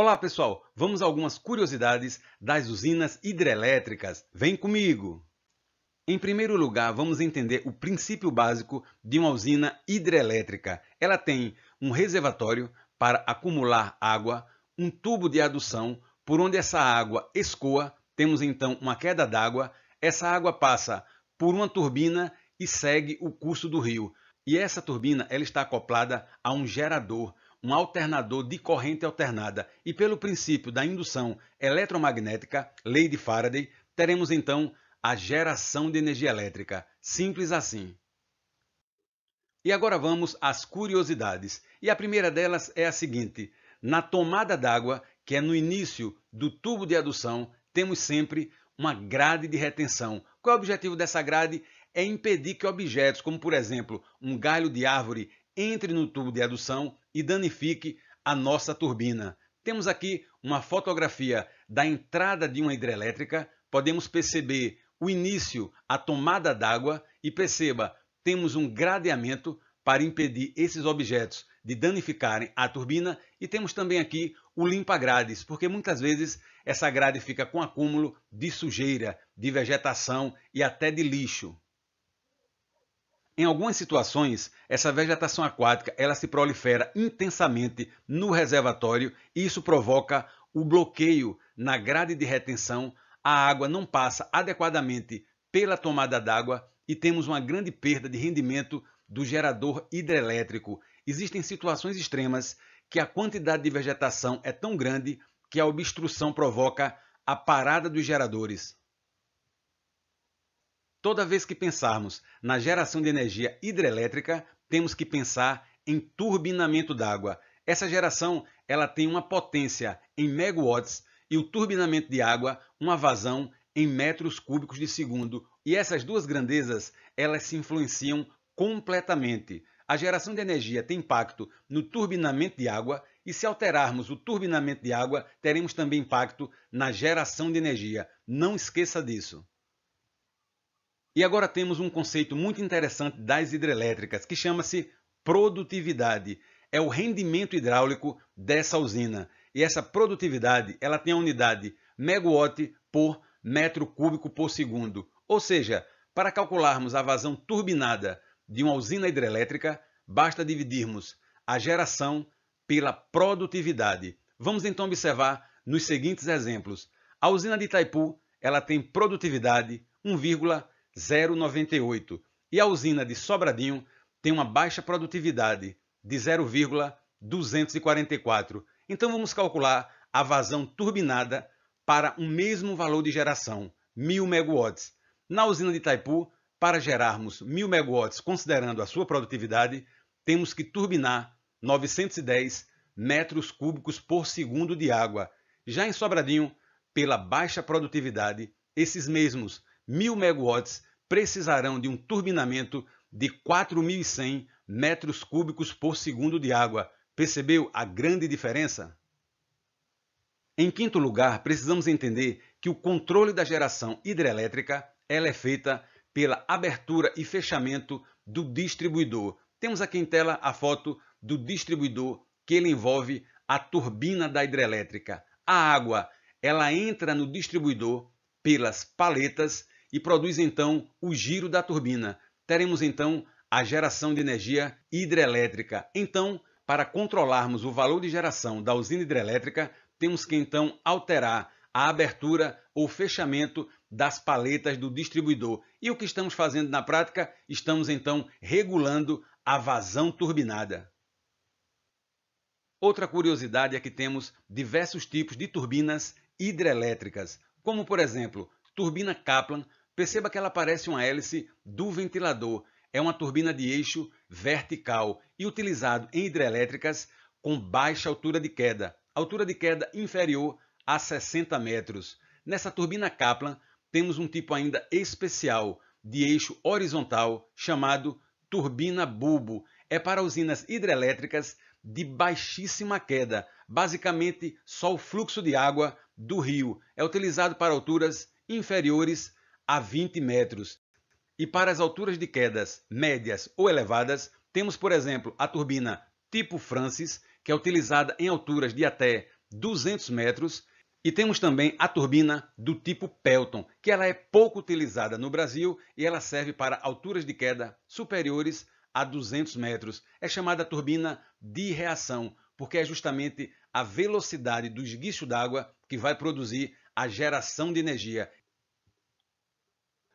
Olá pessoal, vamos a algumas curiosidades das usinas hidrelétricas. Vem comigo! Em primeiro lugar, vamos entender o princípio básico de uma usina hidrelétrica. Ela tem um reservatório para acumular água, um tubo de adução por onde essa água escoa, temos então uma queda d'água, essa água passa por uma turbina e segue o curso do rio. E essa turbina ela está acoplada a um gerador um alternador de corrente alternada e pelo princípio da indução eletromagnética, lei de Faraday, teremos então a geração de energia elétrica. Simples assim. E agora vamos às curiosidades. E a primeira delas é a seguinte: na tomada d'água, que é no início do tubo de adução, temos sempre uma grade de retenção. Qual é o objetivo dessa grade? É impedir que objetos, como por exemplo um galho de árvore, entre no tubo de adução e danifique a nossa turbina. Temos aqui uma fotografia da entrada de uma hidrelétrica, podemos perceber o início, a tomada d'água e perceba, temos um gradeamento para impedir esses objetos de danificarem a turbina e temos também aqui o limpa-grades, porque muitas vezes essa grade fica com acúmulo de sujeira, de vegetação e até de lixo. Em algumas situações, essa vegetação aquática ela se prolifera intensamente no reservatório e isso provoca o bloqueio na grade de retenção, a água não passa adequadamente pela tomada d'água e temos uma grande perda de rendimento do gerador hidrelétrico. Existem situações extremas que a quantidade de vegetação é tão grande que a obstrução provoca a parada dos geradores. Toda vez que pensarmos na geração de energia hidrelétrica, temos que pensar em turbinamento d'água. Essa geração ela tem uma potência em megawatts e o turbinamento de água, uma vazão em metros cúbicos de segundo. E essas duas grandezas, elas se influenciam completamente. A geração de energia tem impacto no turbinamento de água e se alterarmos o turbinamento de água, teremos também impacto na geração de energia. Não esqueça disso. E agora temos um conceito muito interessante das hidrelétricas, que chama-se produtividade. É o rendimento hidráulico dessa usina. E essa produtividade, ela tem a unidade megawatt por metro cúbico por segundo. Ou seja, para calcularmos a vazão turbinada de uma usina hidrelétrica, basta dividirmos a geração pela produtividade. Vamos então observar nos seguintes exemplos. A usina de Itaipu, ela tem produtividade 1,5 0,98 e a usina de Sobradinho tem uma baixa produtividade de 0,244. Então vamos calcular a vazão turbinada para o um mesmo valor de geração, 1000 megawatts. Na usina de Itaipu, para gerarmos 1000 megawatts considerando a sua produtividade, temos que turbinar 910 metros cúbicos por segundo de água. Já em Sobradinho, pela baixa produtividade, esses mesmos 1000 megawatts precisarão de um turbinamento de 4.100 metros cúbicos por segundo de água. Percebeu a grande diferença? Em quinto lugar, precisamos entender que o controle da geração hidrelétrica ela é feita pela abertura e fechamento do distribuidor. Temos aqui em tela a foto do distribuidor que ele envolve a turbina da hidrelétrica. A água ela entra no distribuidor pelas paletas e produz então o giro da turbina. Teremos então a geração de energia hidrelétrica. Então, para controlarmos o valor de geração da usina hidrelétrica, temos que então alterar a abertura ou fechamento das paletas do distribuidor. E o que estamos fazendo na prática? Estamos então regulando a vazão turbinada. Outra curiosidade é que temos diversos tipos de turbinas hidrelétricas, como por exemplo, turbina Kaplan, Perceba que ela parece uma hélice do ventilador. É uma turbina de eixo vertical e utilizado em hidrelétricas com baixa altura de queda, altura de queda inferior a 60 metros. Nessa turbina Kaplan, temos um tipo ainda especial de eixo horizontal chamado turbina bulbo. É para usinas hidrelétricas de baixíssima queda, basicamente só o fluxo de água do rio. É utilizado para alturas inferiores a 20 metros. E para as alturas de quedas médias ou elevadas, temos, por exemplo, a turbina tipo Francis, que é utilizada em alturas de até 200 metros, e temos também a turbina do tipo Pelton, que ela é pouco utilizada no Brasil e ela serve para alturas de queda superiores a 200 metros. É chamada turbina de reação, porque é justamente a velocidade do esguicho d'água que vai produzir a geração de energia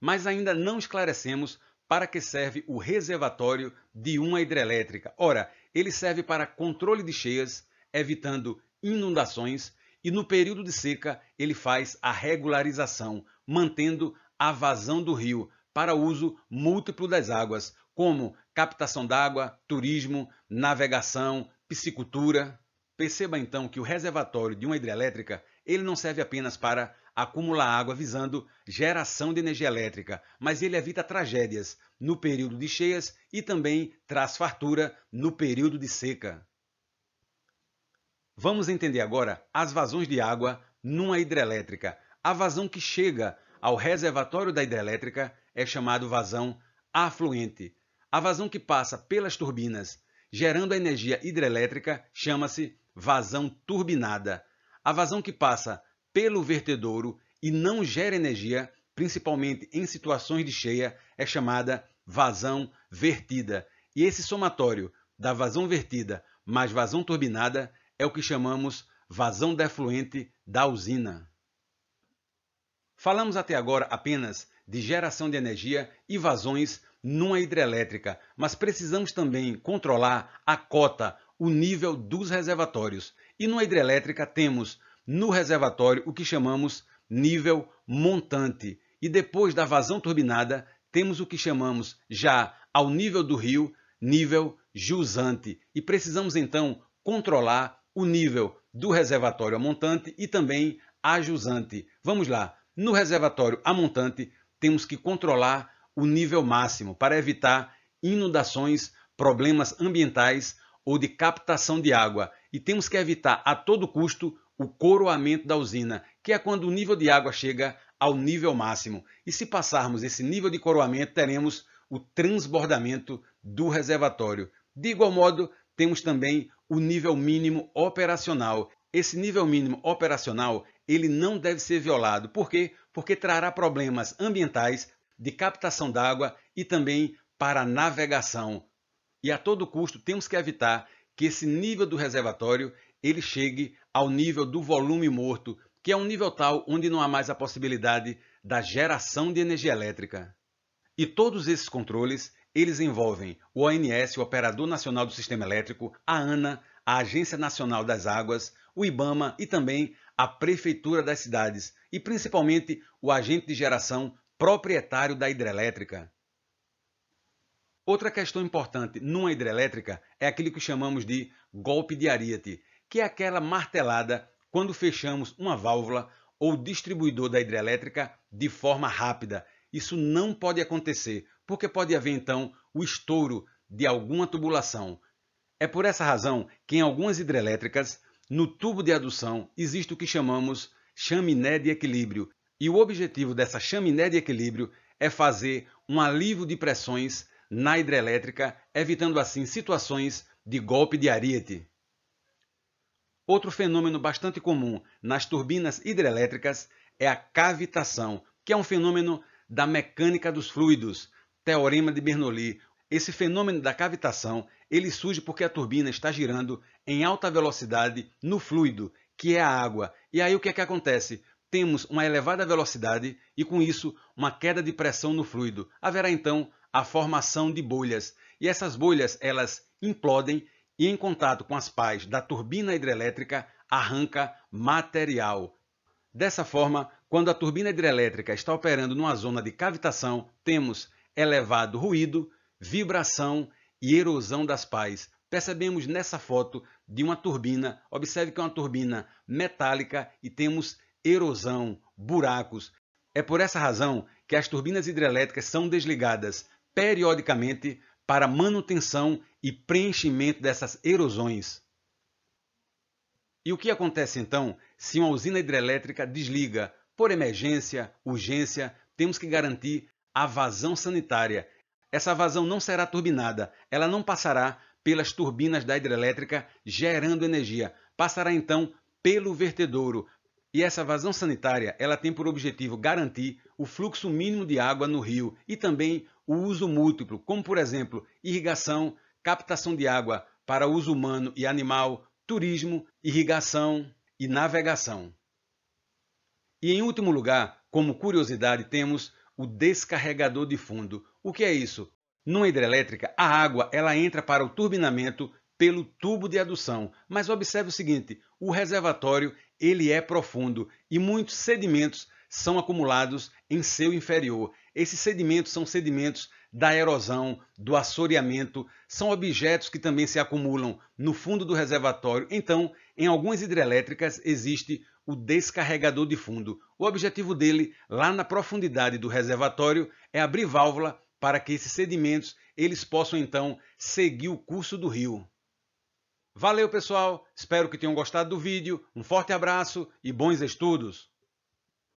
mas ainda não esclarecemos para que serve o reservatório de uma hidrelétrica. Ora, ele serve para controle de cheias, evitando inundações, e no período de seca ele faz a regularização, mantendo a vazão do rio para uso múltiplo das águas, como captação d'água, turismo, navegação, piscicultura. Perceba então que o reservatório de uma hidrelétrica ele não serve apenas para acumula água visando geração de energia elétrica, mas ele evita tragédias no período de cheias e também traz fartura no período de seca. Vamos entender agora as vazões de água numa hidrelétrica. A vazão que chega ao reservatório da hidrelétrica é chamado vazão afluente. A vazão que passa pelas turbinas, gerando a energia hidrelétrica, chama-se vazão turbinada. A vazão que passa pelo vertedouro e não gera energia, principalmente em situações de cheia, é chamada vazão vertida. E esse somatório da vazão vertida mais vazão turbinada é o que chamamos vazão defluente da usina. Falamos até agora apenas de geração de energia e vazões numa hidrelétrica, mas precisamos também controlar a cota, o nível dos reservatórios. E numa hidrelétrica temos no reservatório o que chamamos nível montante. E depois da vazão turbinada, temos o que chamamos já ao nível do rio, nível jusante. E precisamos então controlar o nível do reservatório a montante e também a jusante. Vamos lá. No reservatório a montante, temos que controlar o nível máximo para evitar inundações, problemas ambientais ou de captação de água. E temos que evitar a todo custo o coroamento da usina, que é quando o nível de água chega ao nível máximo. E se passarmos esse nível de coroamento, teremos o transbordamento do reservatório. De igual modo, temos também o nível mínimo operacional. Esse nível mínimo operacional, ele não deve ser violado. Por quê? Porque trará problemas ambientais de captação d'água e também para navegação. E a todo custo temos que evitar que esse nível do reservatório ele chegue ao nível do volume morto, que é um nível tal onde não há mais a possibilidade da geração de energia elétrica. E todos esses controles, eles envolvem o ONS, o Operador Nacional do Sistema Elétrico, a ANA, a Agência Nacional das Águas, o IBAMA e também a Prefeitura das Cidades e principalmente o agente de geração proprietário da hidrelétrica. Outra questão importante numa hidrelétrica é aquilo que chamamos de golpe de ariete, que é aquela martelada quando fechamos uma válvula ou distribuidor da hidrelétrica de forma rápida. Isso não pode acontecer, porque pode haver então o estouro de alguma tubulação. É por essa razão que em algumas hidrelétricas, no tubo de adução, existe o que chamamos chaminé de equilíbrio. E o objetivo dessa chaminé de equilíbrio é fazer um alívio de pressões na hidrelétrica, evitando assim situações de golpe de ariete. Outro fenômeno bastante comum nas turbinas hidrelétricas é a cavitação, que é um fenômeno da mecânica dos fluidos, teorema de Bernoulli. Esse fenômeno da cavitação, ele surge porque a turbina está girando em alta velocidade no fluido, que é a água. E aí o que é que acontece? Temos uma elevada velocidade e com isso uma queda de pressão no fluido. Haverá então a formação de bolhas, e essas bolhas elas implodem e, em contato com as pás da turbina hidrelétrica, arranca material. Dessa forma, quando a turbina hidrelétrica está operando numa zona de cavitação, temos elevado ruído, vibração e erosão das pás. Percebemos nessa foto de uma turbina, observe que é uma turbina metálica e temos erosão, buracos. É por essa razão que as turbinas hidrelétricas são desligadas periodicamente para manutenção e preenchimento dessas erosões. E o que acontece então se uma usina hidrelétrica desliga por emergência, urgência, temos que garantir a vazão sanitária. Essa vazão não será turbinada, ela não passará pelas turbinas da hidrelétrica gerando energia, passará então pelo vertedouro. E essa vazão sanitária, ela tem por objetivo garantir o fluxo mínimo de água no rio e também o uso múltiplo, como por exemplo, irrigação, captação de água para uso humano e animal, turismo, irrigação e navegação. E em último lugar, como curiosidade, temos o descarregador de fundo. O que é isso? Numa hidrelétrica, a água ela entra para o turbinamento pelo tubo de adução, mas observe o seguinte, o reservatório ele é profundo e muitos sedimentos são acumulados em seu inferior. Esses sedimentos são sedimentos da erosão, do assoreamento, são objetos que também se acumulam no fundo do reservatório. Então, em algumas hidrelétricas existe o descarregador de fundo. O objetivo dele, lá na profundidade do reservatório, é abrir válvula para que esses sedimentos eles possam então seguir o curso do rio. Valeu, pessoal! Espero que tenham gostado do vídeo. Um forte abraço e bons estudos!